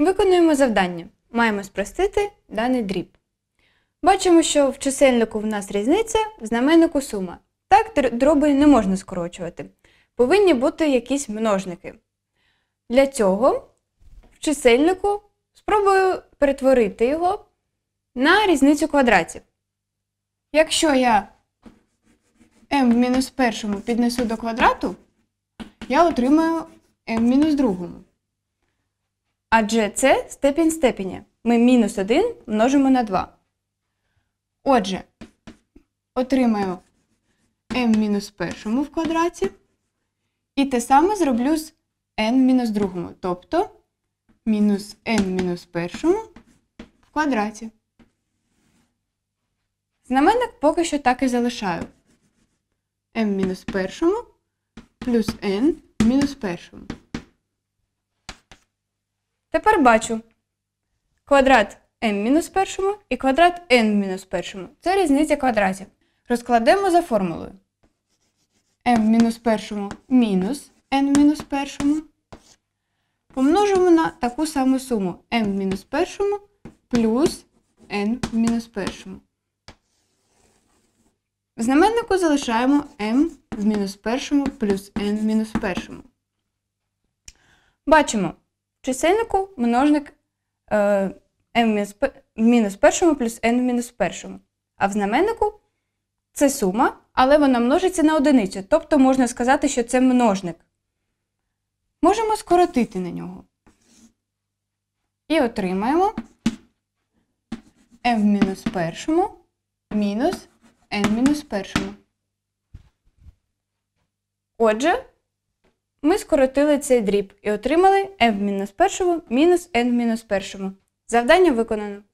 Виконуємо завдання. Маємо спростити даний дріб. Бачимо, що в чисельнику в нас різниця, в знаменнику сума. Так, дроби не можна скорочувати. Повинні бути якісь множники. Для цього в чисельнику спробую перетворити його на різницю квадратів. Якщо я m в мінус першому піднесу до квадрату, я отримаю m в мінус другому адже це степінь степеня. Ми мінус 1 множимо на 2. Отже, отримаю m першому в квадраті. І те саме зроблю з n другому, тобто мінус n першому в квадраті. Знаменник поки що так і залишаю. m першому плюс n мінус першому. Тепер бачу квадрат m-1 і квадрат n-1. Це різниця квадратів. Розкладемо за формулою m-1 мінус n-1 помножимо на таку саму суму m-1 плюс n-1. В знаменнику залишаємо m в мінус першому плюс n в мінус першому. Бачимо, чисельнику множник е, m-1 плюс n-1. А в знаменнику це сума, але вона множиться на одиницю. Тобто можна сказати, що це множник. Можемо скоротити на нього. І отримаємо m-1 мінус n-1. Отже, ми скоротили цей дріб і отримали f-1 мінус n-1. Завдання виконано.